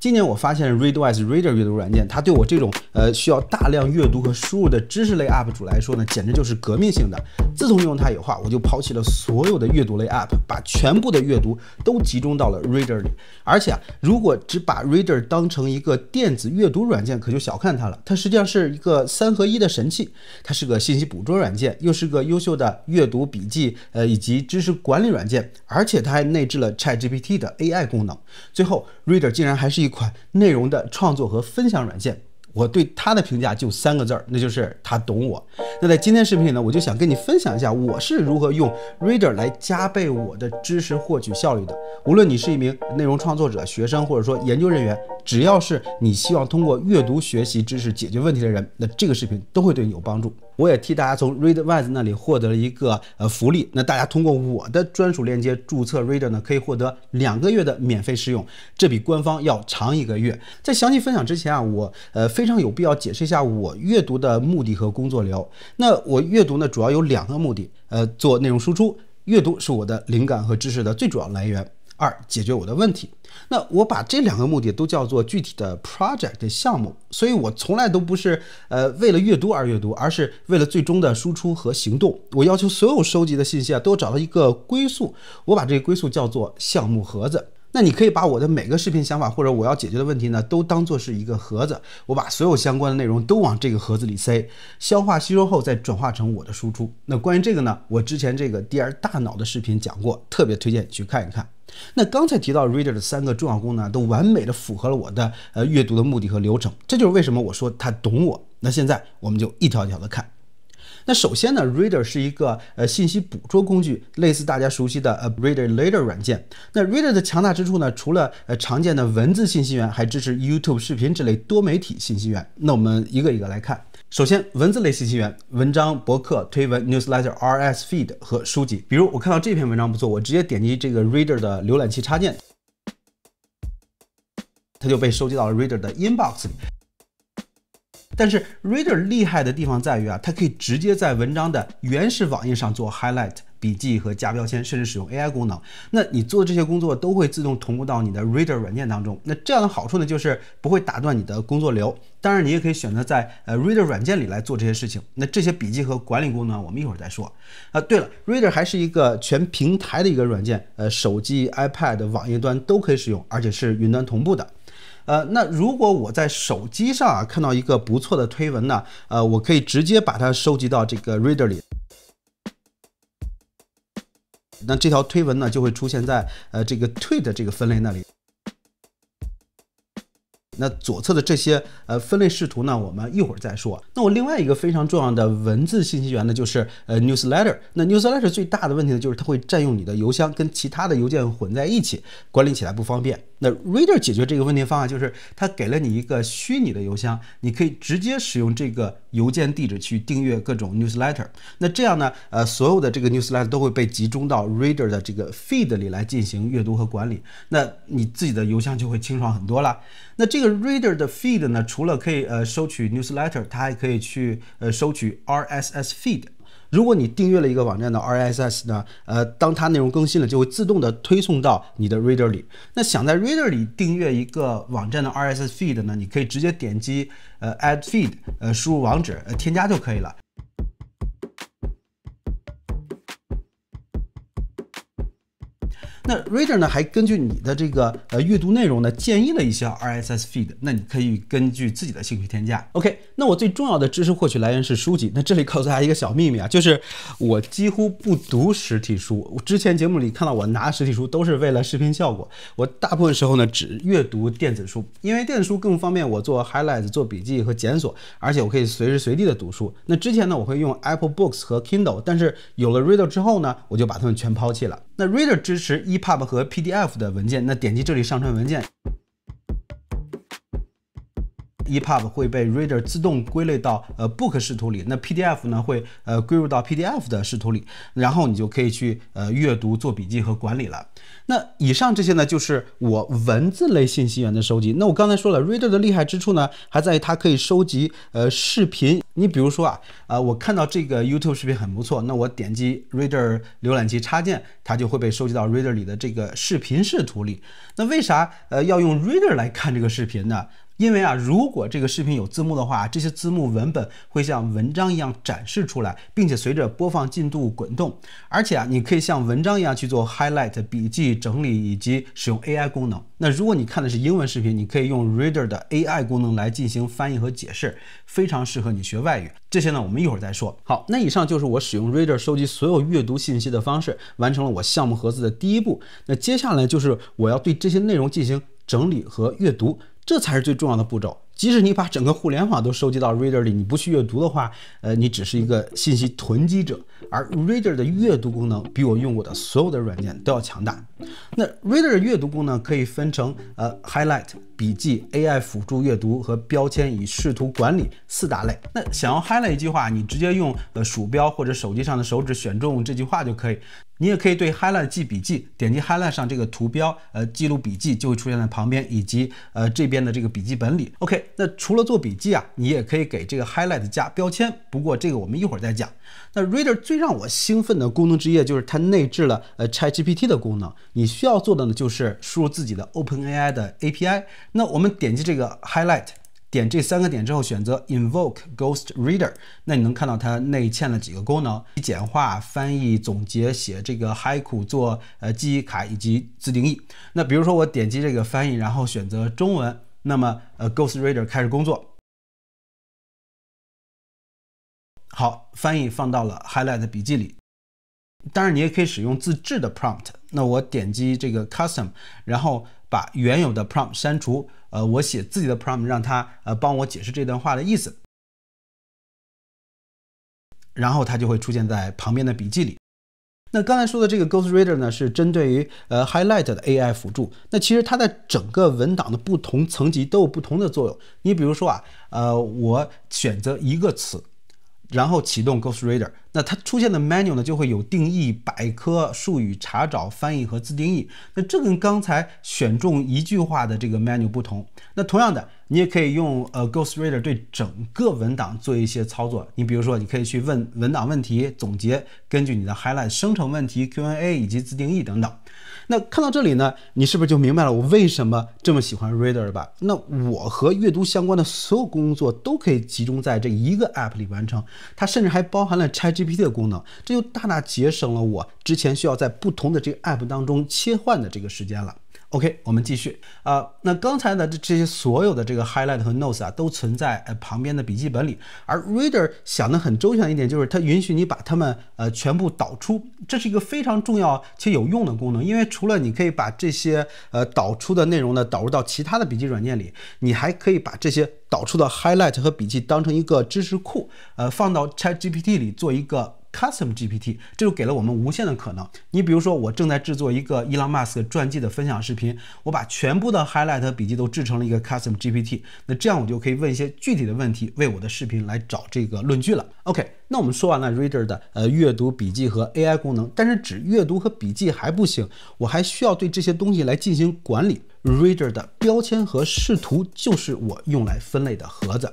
今年我发现 Readwise Reader 阅读软件，它对我这种呃需要大量阅读和输入的知识类 UP 主来说呢，简直就是革命性的。自从用它以后，我就抛弃了所有的阅读类 APP，把全部的阅读都集中到了 Reader 里。而且，啊，如果只把 Reader 当成一个电子阅读软件，可就小看它了。它实际上是一个三合一的神器，它是个信息捕捉软件，又是个优秀的阅读笔记呃以及知识管理软件，而且它还内置了 ChatGPT 的 AI 功能。最后，Reader 竟然还是一。一款内容的创作和分享软件，我对它的评价就三个字儿，那就是它懂我。那在今天视频里呢，我就想跟你分享一下我是如何用 Reader 来加倍我的知识获取效率的。无论你是一名内容创作者、学生，或者说研究人员，只要是你希望通过阅读学习知识、解决问题的人，那这个视频都会对你有帮助。我也替大家从 Readwise 那里获得了一个呃福利，那大家通过我的专属链接注册 Reader 呢，可以获得两个月的免费试用，这比官方要长一个月。在详细分享之前啊，我呃非常有必要解释一下我阅读的目的和工作流。那我阅读呢，主要有两个目的，呃，做内容输出，阅读是我的灵感和知识的最主要来源。二解决我的问题，那我把这两个目的都叫做具体的 project 项目，所以我从来都不是呃为了阅读而阅读，而是为了最终的输出和行动。我要求所有收集的信息啊，都找到一个归宿，我把这个归宿叫做项目盒子。那你可以把我的每个视频想法或者我要解决的问题呢，都当做是一个盒子，我把所有相关的内容都往这个盒子里塞，消化吸收后再转化成我的输出。那关于这个呢，我之前这个 D R 大脑的视频讲过，特别推荐去看一看。那刚才提到 Reader 的三个重要功能，都完美的符合了我的呃阅读的目的和流程。这就是为什么我说它懂我。那现在我们就一条一条的看。那首先呢，Reader 是一个呃信息捕捉工具，类似大家熟悉的呃 Reader Later 软件。那 Reader 的强大之处呢，除了呃常见的文字信息源，还支持 YouTube 视频之类多媒体信息源。那我们一个一个来看。首先，文字类信息源，文章、博客、推文、Newsletter、r s feed 和书籍。比如，我看到这篇文章不错，我直接点击这个 Reader 的浏览器插件，它就被收集到了 Reader 的 Inbox 里。但是 Reader 厉害的地方在于啊，它可以直接在文章的原始网页上做 highlight 笔记和加标签，甚至使用 AI 功能。那你做这些工作都会自动同步到你的 Reader 软件当中。那这样的好处呢，就是不会打断你的工作流。当然，你也可以选择在呃 Reader 软件里来做这些事情。那这些笔记和管理功能，我们一会儿再说。啊，对了，Reader 还是一个全平台的一个软件，呃，手机、iPad、网页端都可以使用，而且是云端同步的。呃，那如果我在手机上啊看到一个不错的推文呢，呃，我可以直接把它收集到这个 Reader 里，那这条推文呢就会出现在呃这个 Tweet 这个分类那里。那左侧的这些呃分类视图呢，我们一会儿再说。那我另外一个非常重要的文字信息源呢，就是呃 newsletter。那 newsletter 最大的问题呢，就是它会占用你的邮箱，跟其他的邮件混在一起，管理起来不方便。那 Reader 解决这个问题方案就是，它给了你一个虚拟的邮箱，你可以直接使用这个邮件地址去订阅各种 newsletter。那这样呢，呃，所有的这个 newsletter 都会被集中到 Reader 的这个 feed 里来进行阅读和管理。那你自己的邮箱就会清爽很多了。那这个。Reader 的 Feed 呢，除了可以呃收取 Newsletter，它还可以去呃收取 RSS Feed。如果你订阅了一个网站的 RSS 呢，呃，当它内容更新了，就会自动的推送到你的 Reader 里。那想在 Reader 里订阅一个网站的 RSS Feed 呢，你可以直接点击呃 Add Feed，呃，输入网址呃，添加就可以了。那 Reader 呢，还根据你的这个呃阅读内容呢，建议了一些 RSS feed。那你可以根据自己的兴趣添加。OK，那我最重要的知识获取来源是书籍。那这里告诉大家一个小秘密啊，就是我几乎不读实体书。我之前节目里看到我拿实体书都是为了视频效果。我大部分时候呢，只阅读电子书，因为电子书更方便我做 Highlights、做笔记和检索，而且我可以随时随地的读书。那之前呢，我会用 Apple Books 和 Kindle，但是有了 Reader 之后呢，我就把它们全抛弃了。那 Reader 支持 EPUB 和 PDF 的文件，那点击这里上传文件。EPUB 会被 Reader 自动归类到呃 Book 视图里，那 PDF 呢会呃归入到 PDF 的视图里，然后你就可以去呃阅读、做笔记和管理了。那以上这些呢，就是我文字类信息源的收集。那我刚才说了，Reader 的厉害之处呢，还在于它可以收集呃视频。你比如说啊，啊我看到这个 YouTube 视频很不错，那我点击 Reader 浏览器插件，它就会被收集到 Reader 里的这个视频视图里。那为啥呃要用 Reader 来看这个视频呢？因为啊，如果这个视频有字幕的话，这些字幕文本会像文章一样展示出来，并且随着播放进度滚动。而且啊，你可以像文章一样去做 highlight 笔记整理以及使用 AI 功能。那如果你看的是英文视频，你可以用 Reader 的 AI 功能来进行翻译和解释，非常适合你学外语。这些呢，我们一会儿再说。好，那以上就是我使用 Reader 收集所有阅读信息的方式，完成了我项目盒子的第一步。那接下来就是我要对这些内容进行整理和阅读。这才是最重要的步骤。即使你把整个互联网都收集到 Reader 里，你不去阅读的话，呃，你只是一个信息囤积者。而 Reader 的阅读功能比我用过的所有的软件都要强大。那 Reader 的阅读功能可以分成呃，Highlight。笔记、AI 辅助阅读和标签以视图管理四大类。那想要 highlight 一句话，你直接用呃鼠标或者手机上的手指选中这句话就可以。你也可以对 highlight 记笔记，点击 highlight 上这个图标，呃记录笔记就会出现在旁边以及呃这边的这个笔记本里。OK，那除了做笔记啊，你也可以给这个 highlight 加标签。不过这个我们一会儿再讲。那 Reader 最让我兴奋的功能之一就是它内置了呃 Chat GPT 的功能。你需要做的呢，就是输入自己的 OpenAI 的 API。那我们点击这个 Highlight，点这三个点之后选择 Invoke Ghost Reader，那你能看到它内嵌了几个功能：简化、翻译、总结、写这个 Haiku、做呃记忆卡以及自定义。那比如说我点击这个翻译，然后选择中文，那么呃 Ghost Reader 开始工作。好，翻译放到了 highlight 笔记里。当然，你也可以使用自制的 prompt。那我点击这个 custom，然后把原有的 prompt 删除。呃，我写自己的 prompt，让它呃帮我解释这段话的意思。然后它就会出现在旁边的笔记里。那刚才说的这个 ghost reader 呢，是针对于呃 highlight 的 AI 辅助。那其实它在整个文档的不同层级都有不同的作用。你比如说啊，呃，我选择一个词。然后启动 Ghost Reader，那它出现的 menu 呢，就会有定义、百科术语查找、翻译和自定义。那这跟刚才选中一句话的这个 menu 不同。那同样的。你也可以用呃 Ghost Reader 对整个文档做一些操作。你比如说，你可以去问文档问题、总结，根据你的 Highlight 生成问题 Q&A 以及自定义等等。那看到这里呢，你是不是就明白了我为什么这么喜欢 Reader 了吧？那我和阅读相关的所有工作都可以集中在这一个 App 里完成。它甚至还包含了 c h a t GPT 的功能，这就大大节省了我之前需要在不同的这个 App 当中切换的这个时间了。OK，我们继续啊。那刚才的这这些所有的这个 highlight 和 notes 啊，都存在呃旁边的笔记本里。而 Reader 想得很周全一点，就是它允许你把它们呃全部导出。这是一个非常重要且有用的功能，因为除了你可以把这些呃导出的内容呢导入到其他的笔记软件里，你还可以把这些导出的 highlight 和笔记当成一个知识库，呃放到 ChatGPT 里做一个。Custom GPT，这就给了我们无限的可能。你比如说，我正在制作一个伊朗马斯克传记的分享视频，我把全部的 highlight 笔记都制成了一个 Custom GPT，那这样我就可以问一些具体的问题，为我的视频来找这个论据了。OK，那我们说完了 Reader 的呃阅读笔记和 AI 功能，但是只阅读和笔记还不行，我还需要对这些东西来进行管理。Reader 的标签和视图就是我用来分类的盒子。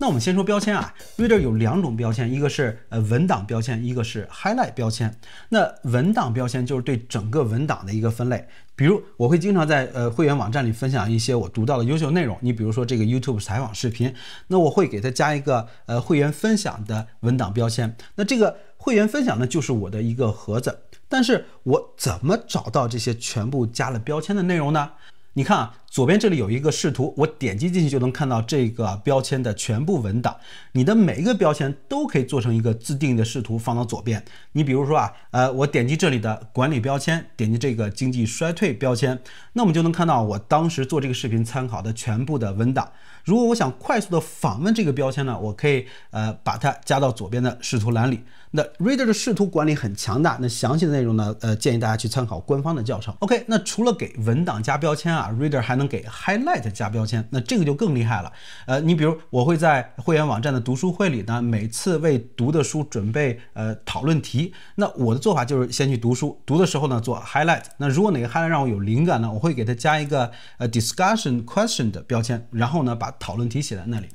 那我们先说标签啊，Reader 有两种标签，一个是呃文档标签，一个是 Highlight 标签。那文档标签就是对整个文档的一个分类，比如我会经常在呃会员网站里分享一些我读到的优秀内容，你比如说这个 YouTube 采访视频，那我会给它加一个呃会员分享的文档标签。那这个会员分享呢，就是我的一个盒子，但是我怎么找到这些全部加了标签的内容呢？你看啊，左边这里有一个视图，我点击进去就能看到这个标签的全部文档。你的每一个标签都可以做成一个自定义的视图，放到左边。你比如说啊，呃，我点击这里的管理标签，点击这个经济衰退标签，那我们就能看到我当时做这个视频参考的全部的文档。如果我想快速的访问这个标签呢，我可以呃把它加到左边的视图栏里。那 Reader 的视图管理很强大，那详细的内容呢？呃，建议大家去参考官方的教程。OK，那除了给文档加标签啊，Reader 还能给 Highlight 加标签，那这个就更厉害了。呃，你比如我会在会员网站的读书会里呢，每次为读的书准备呃讨论题。那我的做法就是先去读书，读的时候呢做 Highlight。那如果哪个 Highlight 让我有灵感呢，我会给它加一个呃 Discussion Question 的标签，然后呢把讨论题写在那里。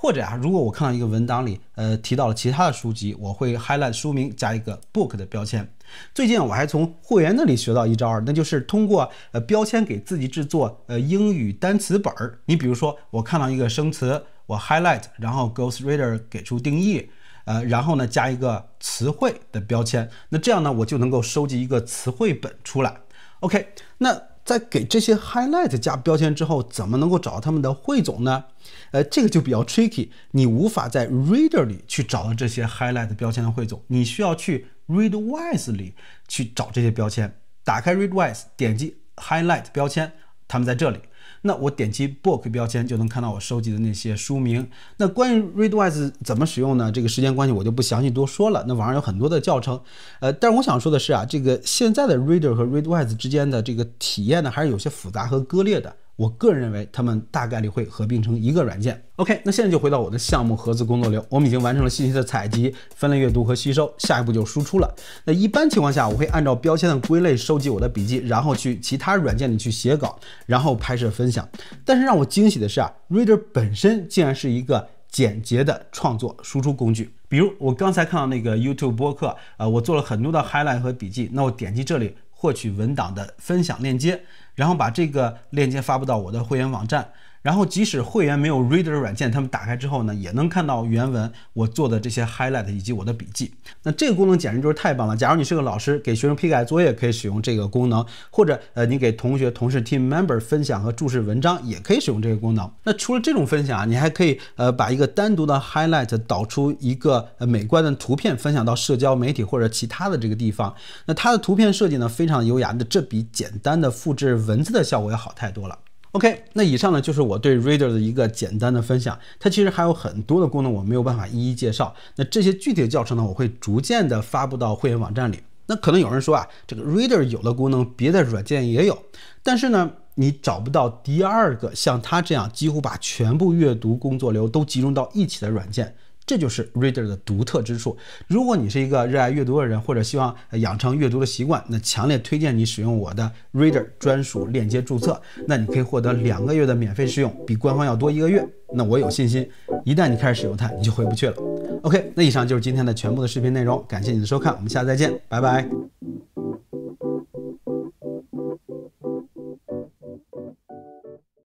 或者啊，如果我看到一个文档里呃提到了其他的书籍，我会 High 书名加一个 book 的标签。最近我还从会员那里学到一招二，那就是通过呃标签给自己制作呃英语单词本儿。你比如说，我看到一个生词，我 highlight，然后 Ghost Reader 给出定义，呃，然后呢加一个词汇的标签。那这样呢，我就能够收集一个词汇本出来。OK，那。在给这些 highlight 加标签之后，怎么能够找到它们的汇总呢？呃，这个就比较 tricky，你无法在 reader 里去找到这些 highlight 标签的汇总，你需要去 readwise 里去找这些标签。打开 readwise，点击 highlight 标签，它们在这里。那我点击 Book 标签就能看到我收集的那些书名。那关于 Readwise 怎么使用呢？这个时间关系我就不详细多说了。那网上有很多的教程，呃，但是我想说的是啊，这个现在的 Reader 和 Readwise 之间的这个体验呢，还是有些复杂和割裂的。我个人认为，他们大概率会合并成一个软件。OK，那现在就回到我的项目盒子工作流，我们已经完成了信息的采集、分类、阅读和吸收，下一步就输出了。那一般情况下，我会按照标签的归类收集我的笔记，然后去其他软件里去写稿，然后拍摄分享。但是让我惊喜的是啊，Reader 本身竟然是一个简洁的创作输出工具。比如我刚才看到那个 YouTube 播客，啊，我做了很多的 highlight 和笔记，那我点击这里获取文档的分享链接。然后把这个链接发布到我的会员网站。然后，即使会员没有 Reader 软件，他们打开之后呢，也能看到原文我做的这些 Highlight 以及我的笔记。那这个功能简直就是太棒了！假如你是个老师，给学生批改作业，可以使用这个功能；或者呃，你给同学、同事、Team Member 分享和注释文章，也可以使用这个功能。那除了这种分享啊，你还可以呃把一个单独的 Highlight 导出一个呃美观的图片，分享到社交媒体或者其他的这个地方。那它的图片设计呢非常优雅，那这比简单的复制文字的效果要好太多了。OK，那以上呢就是我对 Reader 的一个简单的分享。它其实还有很多的功能，我没有办法一一介绍。那这些具体的教程呢，我会逐渐的发布到会员网站里。那可能有人说啊，这个 Reader 有的功能别的软件也有，但是呢，你找不到第二个像它这样几乎把全部阅读工作流都集中到一起的软件。这就是 Reader 的独特之处。如果你是一个热爱阅读的人，或者希望养成阅读的习惯，那强烈推荐你使用我的 Reader 专属链接注册。那你可以获得两个月的免费试用，比官方要多一个月。那我有信心，一旦你开始使用它，你就回不去了。OK，那以上就是今天的全部的视频内容。感谢你的收看，我们下次再见，拜拜。